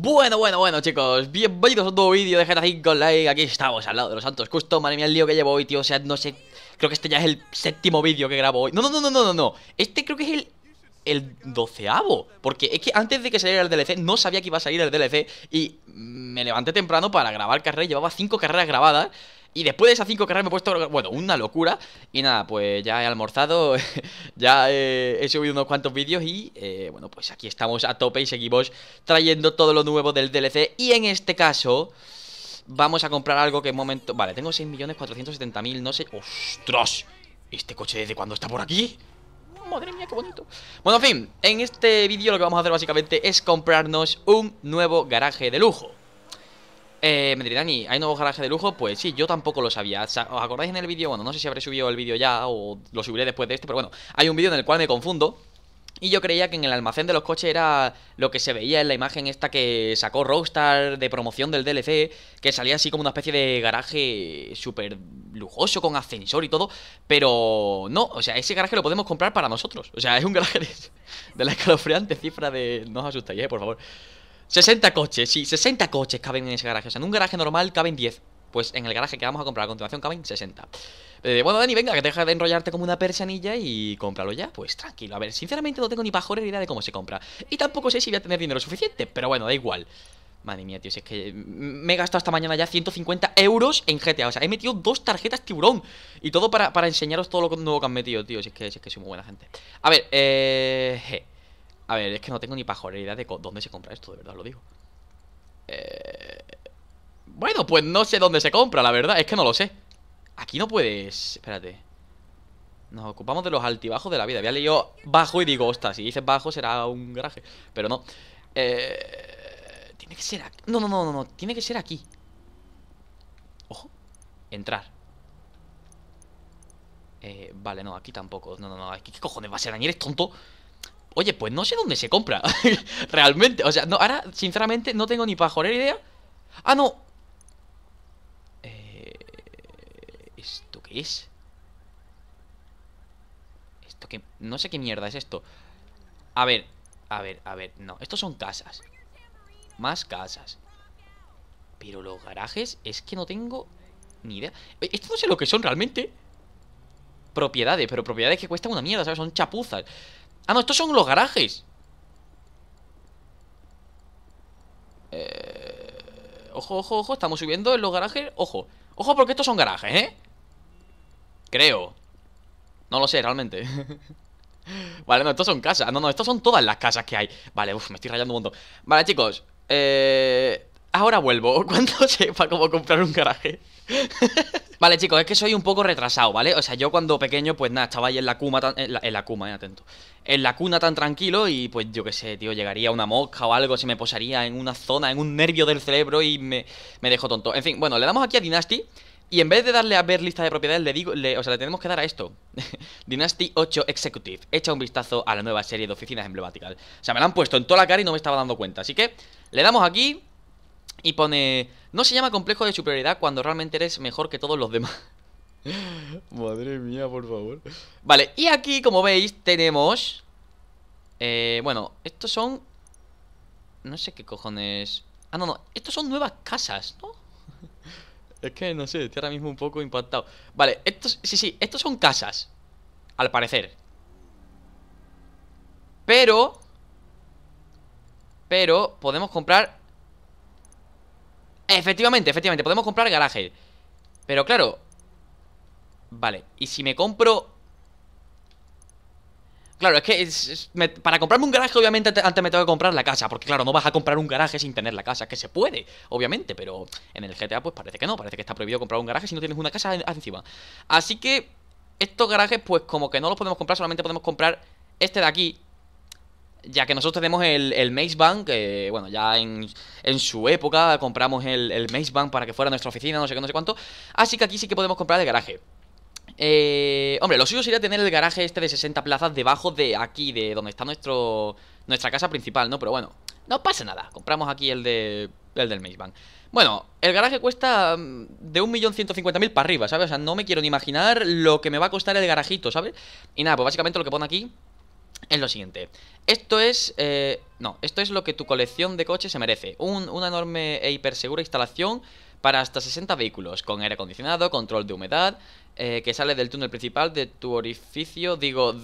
Bueno, bueno, bueno chicos, bienvenidos a un nuevo vídeo de GTA 5 Like, aquí estamos al lado de los santos custom, madre mía el lío que llevo hoy tío, o sea, no sé, creo que este ya es el séptimo vídeo que grabo hoy No, no, no, no, no, no, este creo que es el, el doceavo, porque es que antes de que saliera el DLC no sabía que iba a salir el DLC Y me levanté temprano para grabar carreras, llevaba cinco carreras grabadas y después de esas 5 carreras me he puesto, bueno, una locura. Y nada, pues ya he almorzado, ya he, subido unos cuantos vídeos y, eh, bueno, pues aquí estamos a tope y seguimos trayendo todo lo nuevo del DLC. Y en este caso, vamos a comprar algo que en momento... Vale, tengo 6.470.000, no sé... ¡Ostras! ¿Este coche desde cuándo está por aquí? Madre mía, qué bonito Bueno, en fin, en este vídeo lo que vamos a hacer básicamente es comprarnos un nuevo garaje de lujo eh, me ¿hay nuevo garaje de lujo? Pues sí, yo tampoco lo sabía. ¿Os acordáis en el vídeo? Bueno, no sé si habré subido el vídeo ya o lo subiré después de este, pero bueno, hay un vídeo en el cual me confundo. Y yo creía que en el almacén de los coches era lo que se veía en la imagen esta que sacó Rockstar de promoción del DLC, que salía así como una especie de garaje súper lujoso con ascensor y todo, pero no, o sea, ese garaje lo podemos comprar para nosotros. O sea, es un garaje de, la escalofriante cifra de... No os asustéis, eh, por favor. 60 coches, sí, 60 coches caben en ese garaje O sea, en un garaje normal caben 10 Pues en el garaje que vamos a comprar a continuación caben 60 eh, Bueno, Dani, venga, que deja de enrollarte como una persanilla y cómpralo ya Pues tranquilo, a ver, sinceramente no tengo ni pajor idea de cómo se compra Y tampoco sé si voy a tener dinero suficiente, pero bueno, da igual Madre mía, tío, si es que me he gastado esta mañana ya 150 euros en GTA. O sea, he metido dos tarjetas tiburón. Y todo para, para enseñaros todo lo nuevo que han metido, tío. Si es que, es soy muy buena gente. A ver, eh... A ver, es que no tengo ni pajorera idea de dónde se compra esto, de verdad lo digo. Eh, bueno, pues no sé dónde se compra, la verdad. Es que no lo sé. Aquí no puedes... Espérate. Nos ocupamos de los altibajos de la vida. Había leído bajo y digo, ostras, si dices bajo será un garaje. Pero no. Eh... Tiene que ser aquí. No, no, no, no, no. Tiene que ser aquí. Ojo. Entrar. Eh, vale, no, aquí tampoco. No, no, no. ¿Qué, cojones va a ser? ¿Añeres tonto? Oye, pues no sé dónde se compra. Realmente. O sea, no, ahora, sinceramente, no tengo ni joder idea. Ah, no. Eh, ¿Esto qué es? ¿Esto que, No sé qué mierda es esto. A ver, a ver, a ver. No, estos son casas. Más casas. Pero los garajes es que no tengo ni idea. E, esto no sé lo que son realmente. Propiedades, pero propiedades que cuestan una mierda, ¿sabes? Son chapuzas. Ah, no, estos son los garajes. Eh, ojo, ojo, ojo. Estamos subiendo en los garajes. Ojo. Ojo porque estos son garajes, ¿eh? Creo. No lo sé, realmente. vale, no, estos son casas. Ah, no, no, estos son todas las casas que hay. Vale, me estoy rayando un montón. Vale, chicos. Eh, ahora vuelvo. Cuando sepa cómo comprar un garaje. Vale, chicos, es que soy un poco retrasado, ¿vale? O sea, yo cuando pequeño, pues nada, estaba ahí en la cuna tan... En la, eh, atento. En la cuna tan tranquilo y pues yo qué sé, tío, llegaría una mosca o algo, se me posaría en una zona, en un nervio del cerebro y me, me dejo tonto. En fin, bueno, le damos aquí a Dynasty y en vez de darle a ver lista de propiedades, le digo, o sea, le tenemos que dar a esto. Dynasty 8 Executive. Echa un vistazo a la nueva serie de oficinas emblemáticas. O sea, me la han puesto en toda la cara y no me estaba dando cuenta. Así que le damos aquí y pone, no se llama complejo de superioridad cuando realmente eres mejor que todos los demás. Madre mía, por favor. Vale, y aquí, como veis, tenemos... Eh, bueno, estos son... No sé qué cojones... Ah, no, no. Estos son nuevas casas, ¿no? es que, no sé, estoy ahora mismo un poco impactado. Vale, estos... Sí, sí, estos son casas. Al parecer. Pero... Pero podemos comprar Efectivamente, efectivamente, podemos comprar garaje Pero claro Vale, y si me compro Claro, es que para comprarme un garaje obviamente antes me tengo que comprar la casa Porque claro, no vas a comprar un garaje sin tener la casa Que se puede, obviamente, pero en el GTA pues parece que no Parece que está prohibido comprar un garaje si no tienes una casa encima Así que estos garajes pues como que no los podemos comprar Solamente podemos comprar este de aquí ya que nosotros tenemos el, el Bank, eh, bueno, ya en, su época compramos el, el Maze Bank para que fuera nuestra oficina, no sé qué, no sé cuánto. Así que aquí sí que podemos comprar el garaje. Eh, hombre, lo suyo sería tener el garaje este de 60 plazas debajo de aquí, de donde está nuestro nuestra casa principal, ¿no? Pero bueno, no pasa nada. Compramos aquí el de el del Maze Bank. Bueno, el garaje cuesta mm, de 1.150.000 para arriba, ¿sabes? O sea, no me quiero ni imaginar lo que me va a costar el garajito, ¿sabes? Y nada, pues básicamente lo que pone aquí es lo siguiente. Esto es. Eh, no, esto es lo que tu colección de coches se merece. Un, una enorme e hipersegura instalación para hasta 60 vehículos, con aire acondicionado, control de humedad, eh, que sale del túnel principal de tu orificio. Digo.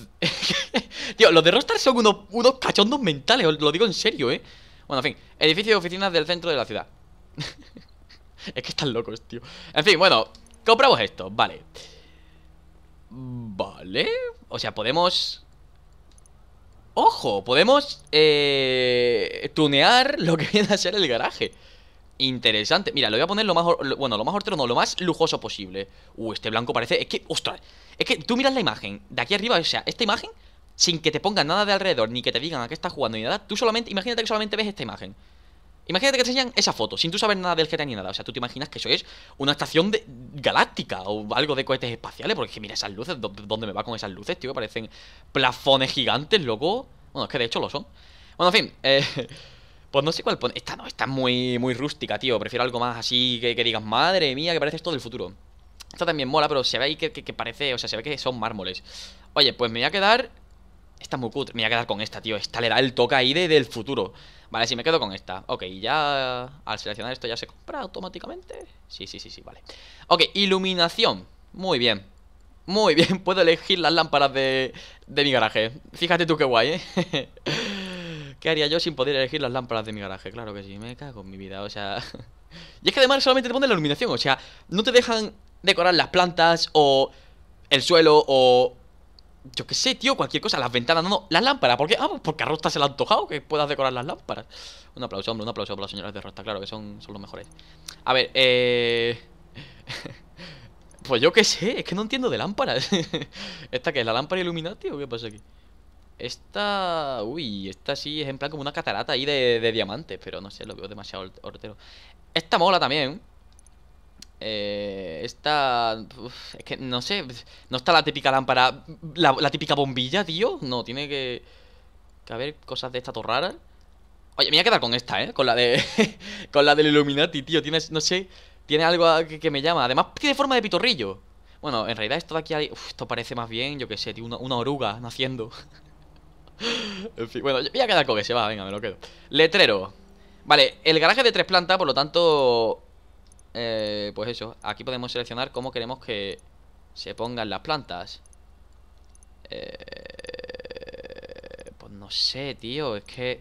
Tío, los de Rostar son unos, unos cachondos mentales, lo digo en serio, ¿eh? Bueno, en fin, edificio de oficinas del centro de la ciudad. es que están locos, tío. En fin, bueno, compramos esto, vale. Vale. O sea, podemos Ojo, podemos eh, tunear lo que viene a ser el garaje. Interesante. Mira, lo voy a poner lo más... bueno, lo más hortero no, lo más lujoso posible. Uh, este blanco parece... Es que, ostras. Es que tú miras la imagen de aquí arriba, o sea, esta imagen, sin que te pongan nada de alrededor, ni que te digan a qué estás jugando ni nada, tú solamente... Imagínate que solamente ves esta imagen. Imagínate que te enseñan esa foto, sin tú saber nada del GTA ni nada. O sea, tú te imaginas que eso es una estación galáctica o algo de cohetes espaciales. Porque mira esas luces, ¿dónde me va con esas luces, tío? parecen plafones gigantes, loco. Bueno, es que de hecho lo son. Bueno, en fin, eh, pues no sé cuál pone. Esta no, esta es muy, muy rústica, tío. Prefiero algo más así que, digas, madre mía, que parece esto del futuro. Esta también mola, pero se ve ahí que, parece, o sea, se ve que son mármoles. Oye, pues me voy a quedar esta es muy cutre. Me voy a quedar con esta, tío. Esta le da el toque ahí del futuro. Vale, si me quedo con esta. Ok, ya al seleccionar esto ya se compra automáticamente. Sí, sí, sí, sí, vale. Ok, iluminación. Muy bien. Muy bien, puedo elegir las lámparas de, de mi garaje. Fíjate tú qué guay, ¿eh? ¿Qué haría yo sin poder elegir las lámparas de mi garaje? Claro que sí, me cago en mi vida, o sea... y es que además solamente te ponen la iluminación, o sea, no te dejan decorar las plantas o el suelo o yo qué sé, tío, cualquier cosa, las ventanas, no, no, las lámparas, ¿por qué? Ah, pues porque a Rosta se le ha antojado que puedas decorar las lámparas. Un aplauso, hombre, un aplauso para los señores de Rosta, claro, que son, son los mejores. A ver, eh... pues yo qué sé, es que no entiendo de lámparas. ¿Esta qué es? ¿La lámpara iluminada, o qué pasa aquí? Esta... Uy, esta sí es en plan como una catarata ahí de, de diamantes, pero no sé, lo veo demasiado hortero. Esta mola también, eh, esta... es que no sé, no está la típica lámpara, la, típica bombilla, tío. No, tiene que, que haber cosas de estas raras. Oye, me voy a quedar con esta, ¿eh? Con la de... con la del Illuminati, tío. Tiene, no sé, tiene algo que, me llama. Además, tiene forma de pitorrillo. Bueno, en realidad esto de aquí... Uf, esto parece más bien, yo qué sé, tío, una, oruga naciendo. en fin, bueno, voy a quedar con ese, va, venga, me lo quedo. Letrero. Vale, el garaje de tres plantas, por lo tanto, eh, pues eso, aquí podemos seleccionar cómo queremos que se pongan las plantas. Eh, pues no sé, tío, es que...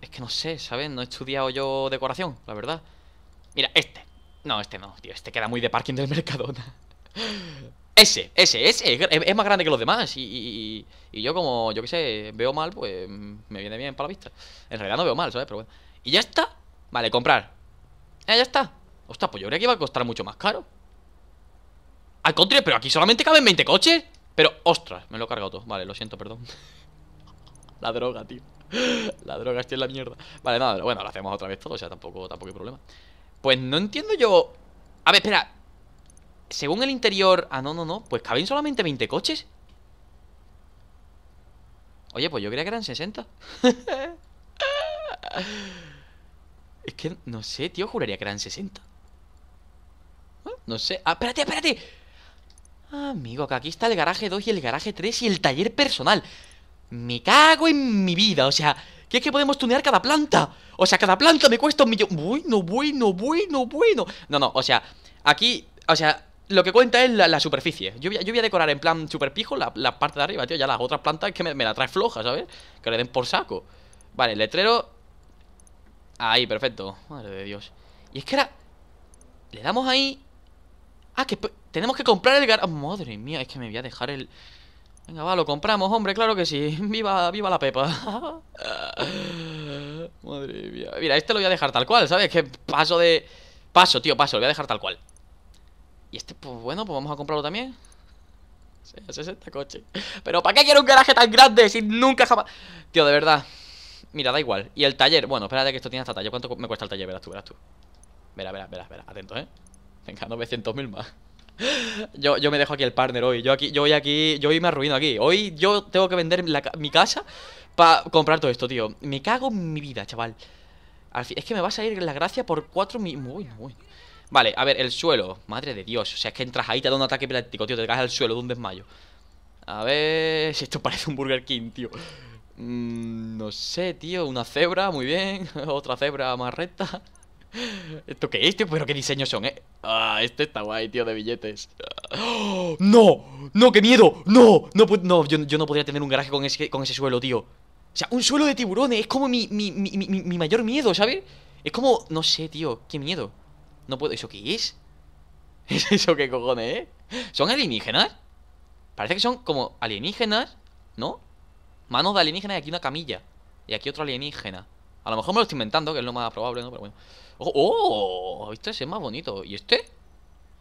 Es que no sé, ¿sabes? No he estudiado yo decoración, la verdad. Mira, este. No, este no, tío, este queda muy de parking del Mercadona. ese, ese, ese, es, más grande que los demás. Y, y yo como, yo qué sé, veo mal, pues me viene bien para la vista. En realidad no veo mal, ¿sabes? Pero bueno. Y ya está. Vale, comprar ya está Ostras, pues yo creía que iba a costar mucho más caro Al contrario, pero aquí solamente caben 20 coches Pero, ostras, me lo he cargado todo Vale, lo siento, perdón La droga, tío La droga, estoy es la mierda Vale, nada, bueno, lo hacemos otra vez todo O sea, tampoco, tampoco hay problema Pues no entiendo yo A ver, espera Según el interior Ah, no, no, no Pues caben solamente 20 coches Oye, pues yo creía que eran 60 Es que no sé, tío, juraría que eran 60 ¿Ah? No sé, ah, espérate, espérate ah, Amigo, que aquí está el garaje 2 y el garaje 3 y el taller personal Me cago en mi vida, o sea ¿qué es que podemos tunear cada planta O sea, cada planta me cuesta un millón Bueno, bueno, bueno, bueno No, no, o sea, aquí, o sea Lo que cuenta es la, superficie yo voy, a, yo voy, a, decorar en plan super pijo la, parte de arriba, tío Ya las otras plantas que me, la trae floja, ¿sabes? Que le den por saco Vale, letrero Ahí, perfecto. Madre de Dios. Y es que era... Le damos ahí... Ah, que tenemos que comprar el garaje madre mía, es que me voy a dejar el... Venga, va, lo compramos, hombre, claro que sí. Viva, viva la Pepa. madre mía. Mira, este lo voy a dejar tal cual, ¿sabes? Que paso de... Paso, tío, paso, lo voy a dejar tal cual. Y este, pues bueno, pues vamos a comprarlo también. ese este coche? Pero ¿para qué quiero un garaje tan grande si nunca jamás... Tío, de verdad. Mira, da igual. Y el taller. Bueno, espérate que esto tiene hasta taller. ¿Cuánto me cuesta el taller? Verás tú, verás tú. Verás, verás, verás, verás. Atentos, ¿eh? Venga, 900.000 más. Yo, yo, me dejo aquí el partner hoy. Yo aquí, yo voy aquí, yo hoy me arruino aquí. Hoy yo tengo que vender mi casa para comprar todo esto, tío. Me cago en mi vida, chaval. es que me va a salir la gracia por cuatro mil. Vale, a ver, el suelo. Madre de Dios. O sea, es que entras ahí, te da un ataque práctico, tío. Te caes al suelo de un desmayo. A ver. Si esto parece un Burger King, tío. Mm, no sé, tío. Una cebra, muy bien. Otra cebra más recta. ¿Esto qué es, tío? ¿Pero qué diseño son, eh? Ah, este está guay, tío, de billetes ¡No! ¡No, qué miedo! ¡No! No, no yo, no podría tener un garaje con ese, con ese suelo, tío O sea, un suelo de tiburones Es como mi, mi mayor miedo, ¿sabes? Es como... No sé, tío Qué miedo No puedo... ¿Eso qué es? ¿Es eso qué cojones, eh? ¿Son alienígenas? Parece que son como alienígenas ¿No? Manos de alienígena y aquí una camilla. Y aquí otro alienígena. A lo mejor me lo estoy inventando, que es lo más probable, ¿no? Pero bueno. ¡Oh! oh! este es más bonito. ¿Y este?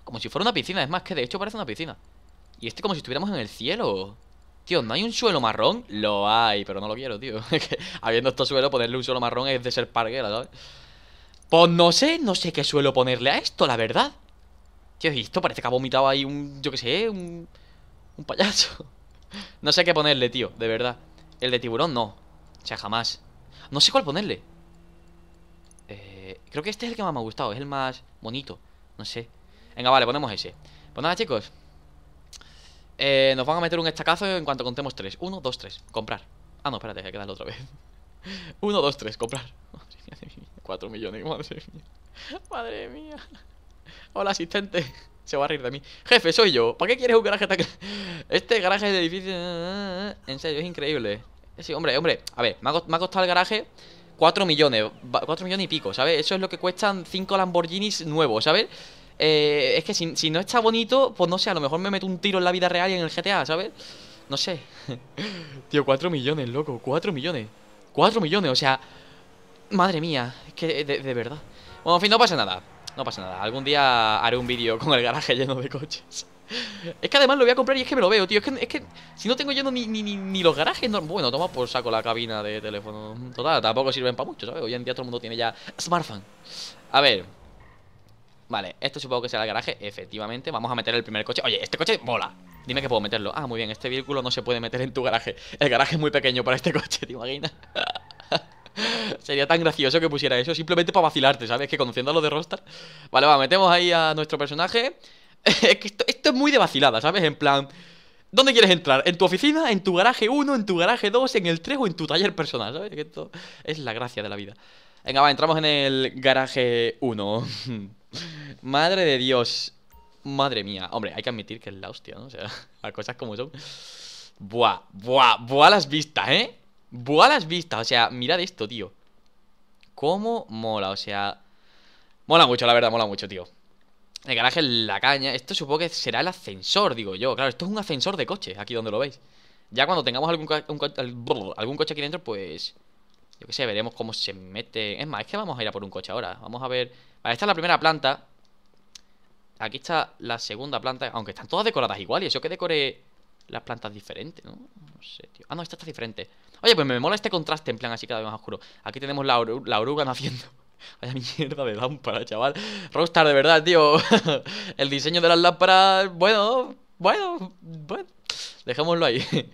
Como si fuera una piscina. Es más, que de hecho parece una piscina. Y este como si estuviéramos en el cielo. Tío, ¿no hay un suelo marrón? Lo hay, pero no lo quiero, tío. habiendo esto suelo, ponerle un suelo marrón es de ser parguera, ¿sabes? Pues no sé, no sé qué suelo ponerle a esto, la verdad. Tío, y esto parece que ha vomitado ahí un, yo qué sé, un, un payaso. no sé qué ponerle, tío, de verdad. El de tiburón no. O sea, jamás. No sé cuál ponerle. Eh, creo que este es el que más me ha gustado. Es el más bonito. No sé. Venga, vale, ponemos ese. Pues nada, chicos. Eh, nos van a meter un estacazo en cuanto contemos tres. Uno, dos, tres. Comprar. Ah, no, espérate, hay que darle otra vez. Uno, dos, tres. Comprar. Madre Cuatro millones, madre mía. Madre mía. Hola, asistente. Se va a reír de mí. Jefe, soy yo. ¿Para qué quieres un garaje tan Este garaje es difícil, eh, eh, eh. En serio, es increíble. Sí, hombre, hombre. A ver, me ha, costado el garaje 4 millones. 4 millones y pico, ¿sabes? Eso es lo que cuestan 5 Lamborghinis nuevos, ¿sabes? es que si, no está bonito, pues no sé, a lo mejor me meto un tiro en la vida real y en el GTA, ¿sabes? No sé. Tío, 4 millones, loco. 4 millones. 4 millones, o sea. Madre mía, es que de, de verdad. Bueno, en fin, no pasa nada. No pasa nada, algún día haré un vídeo con el garaje lleno de coches Es que además lo voy a comprar y es que me lo veo, tío Es que, si no tengo lleno ni, los garajes Bueno, toma por saco la cabina de teléfono Total, tampoco sirven para mucho, ¿sabes? Hoy en día todo el mundo tiene ya smartphone A ver Vale, esto supongo que será el garaje, efectivamente Vamos a meter el primer coche Oye, este coche mola Dime que puedo meterlo Ah, muy bien, este vehículo no se puede meter en tu garaje El garaje es muy pequeño para este coche, ¿te imaginas? Sería tan gracioso que pusiera eso, simplemente para vacilarte, ¿sabes? Que conociendo a lo de Rostar. Vale, va, metemos ahí a nuestro personaje. esto, es muy de vacilada, ¿sabes? En plan, ¿Dónde quieres entrar? ¿En tu oficina? ¿En tu garaje 1? ¿En tu garaje 2? ¿En el 3? ¿O en tu taller personal? ¿Sabes? Que esto es la gracia de la vida. Venga, va, entramos en el garaje 1. Madre de Dios. Madre mía. Hombre, hay que admitir que es la hostia, ¿no? O sea, las cosas como son. Buah, buah, buah las vistas, ¿eh? Buah las vistas. O sea, mirad esto, tío cómo mola, o sea... Mola mucho, la verdad, mola mucho, tío. El garaje en la caña. Esto supongo que será el ascensor, digo yo. Claro, esto es un ascensor de coche, aquí donde lo veis. Ya cuando tengamos algún, algún coche aquí dentro, pues... Yo qué sé, veremos cómo se mete. Es más, es que vamos a ir a por un coche ahora. Vamos a ver... Vale, esta es la primera planta. Aquí está la segunda planta. Aunque están todas decoradas igual. Y eso que decore las plantas diferentes, ¿no? No sé, tío. Ah, no, esta está diferente. Oye, pues me mola este contraste, en plan así cada vez más oscuro. Aquí tenemos la, oruga naciendo. Vaya mierda de lámpara, chaval. Rockstar, de verdad, tío. El diseño de las lámparas, bueno, bueno, bueno. Dejémoslo ahí.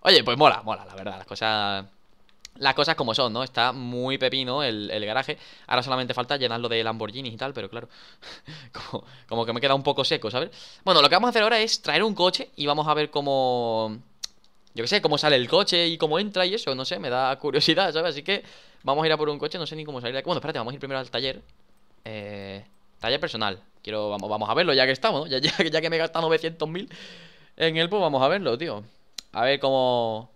Oye, pues mola, mola, la verdad. Las cosas las cosas como son, ¿no? Está muy pepino el, el, garaje. Ahora solamente falta llenarlo de Lamborghinis y tal, pero claro, como, que me queda un poco seco, ¿sabes? Bueno, lo que vamos a hacer ahora es traer un coche y vamos a ver cómo... Yo qué sé, cómo sale el coche y cómo entra y eso, no sé, me da curiosidad, ¿sabes? Así que vamos a ir a por un coche, no sé ni cómo salir de aquí. Bueno, espérate, vamos a ir primero al taller. Eh, taller personal. Quiero, vamos, vamos a verlo ya que estamos, ¿no? Ya, que me he gastado 900.000 en el, pues vamos a verlo, tío. A ver cómo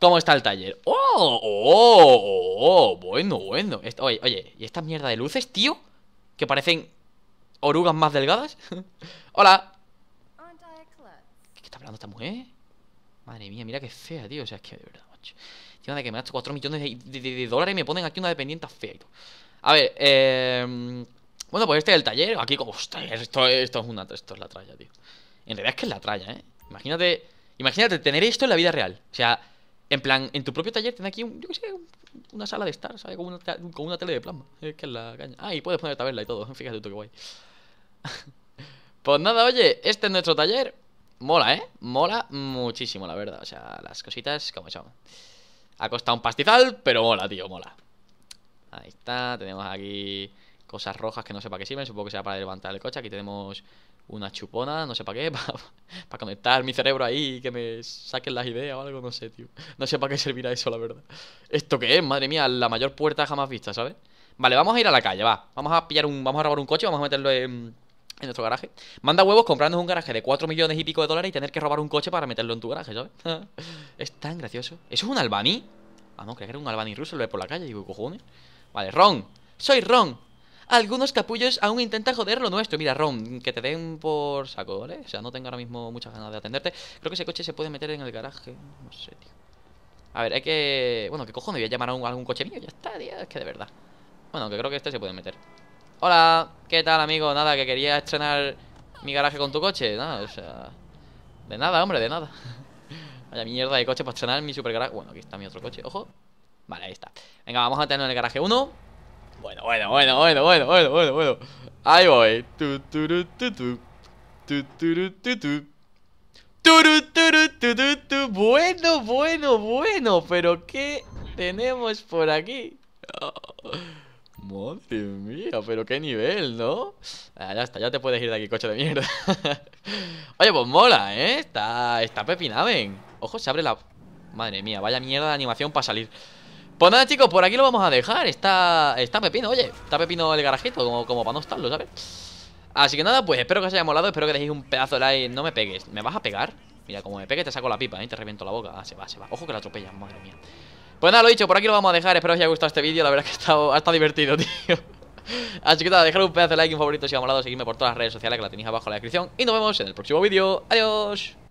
¿Cómo está el taller? ¡Oh! ¡Oh! ¡Oh! Bueno, bueno. Oye, oye, ¿y esta mierda de luces, tío? Que parecen orugas más delgadas. ¡Hola! ¿Qué está hablando esta mujer? Madre mía, mira qué fea, tío. O sea, es que de verdad, macho. de que me 4 millones de, dólares y me ponen aquí una dependiente fea y A ver, eh. Bueno, pues este es el taller. Aquí como. esto, esto es una. Esto es la tralla, tío. En realidad es que es la tralla, ¿eh? Imagínate. Imagínate tener esto en la vida real. O sea, en plan, en tu propio taller tienes aquí, yo qué sé, una sala de estar, ¿sabes? Con una, tele de plasma. Es que es la caña. Ah, y puedes poner tabela y todo. Fíjate tú qué guay. pues nada, oye, este es nuestro taller. Mola, ¿eh? Mola muchísimo, la verdad. O sea, las cositas como son. Ha costado un pastizal, pero mola, tío, mola. Ahí está, tenemos aquí cosas rojas que no sé para qué sirven. Supongo que sea para levantar el coche. Aquí tenemos una chupona, no sé para qué, para, conectar mi cerebro ahí y que me saquen las ideas o algo, no sé, tío. No sé para qué servirá eso, la verdad. ¿Esto qué es? Madre mía, la mayor puerta jamás vista, ¿sabes? Vale, vamos a ir a la calle, va. Vamos a pillar un. Vamos a robar un coche, vamos a meterlo en, en nuestro garaje. Manda huevos comprarnos un garaje de 4 millones y pico de dólares y tener que robar un coche para meterlo en tu garaje, ¿sabes? es tan gracioso. ¿Eso es un albaní? Ah, no, creía que era un albany ruso, lo ve por la calle, digo, cojones. Vale, Ron. Soy Ron algunos capullos aún intentan joder lo nuestro. Mira, Ron, que te den por saco, ¿vale? O sea, no tengo ahora mismo muchas ganas de atenderte. Creo que ese coche se puede meter en el garaje. No sé, tío. A ver, hay que... Bueno, ¿qué cojones? Voy a llamar a, algún coche mío. Ya está, tío. Es que de verdad. Bueno, que creo que este se puede meter. Hola, ¿qué tal, amigo? Nada, que quería estrenar mi garaje con tu coche. Nada, o sea... De nada, hombre, de nada. Vaya mierda de coche para estrenar mi super garaje. Bueno, aquí está mi otro coche. Ojo. Vale, ahí está. Venga, vamos a tenerlo en el garaje 1. Bueno, bueno, bueno, bueno, bueno, bueno, bueno, bueno. Ahí voy. Tu, Bueno, bueno, bueno, pero ¿qué tenemos por aquí? Madre mía, pero qué nivel, ¿no? Ah, ya está, ya te puedes ir de aquí, coche de mierda. Oye, pues mola, ¿eh? Está, está pepinamen. Ojo, se abre la... Madre mía, vaya mierda de animación para salir. Pues nada, chicos, por aquí lo vamos a dejar. Está, está pepino, oye. Está pepino el garajito, como, como para no estarlo, ¿sabes? Así que nada, pues espero que os haya molado. Espero que dejéis un pedazo de like. No me pegues. ¿Me vas a pegar? Mira, como me pegues te saco la pipa, ¿eh? Te reviento la boca. Ah, se va, se va. Ojo que la atropella, madre mía. Pues nada, lo dicho, por aquí lo vamos a dejar. Espero que os haya gustado este vídeo. La verdad que ha estado, divertido, tío. Así que nada, dejad un pedazo de like, un favorito si os ha molado, seguidme por todas las redes sociales que la tenéis abajo en la descripción. Y nos vemos en el próximo vídeo. Adiós.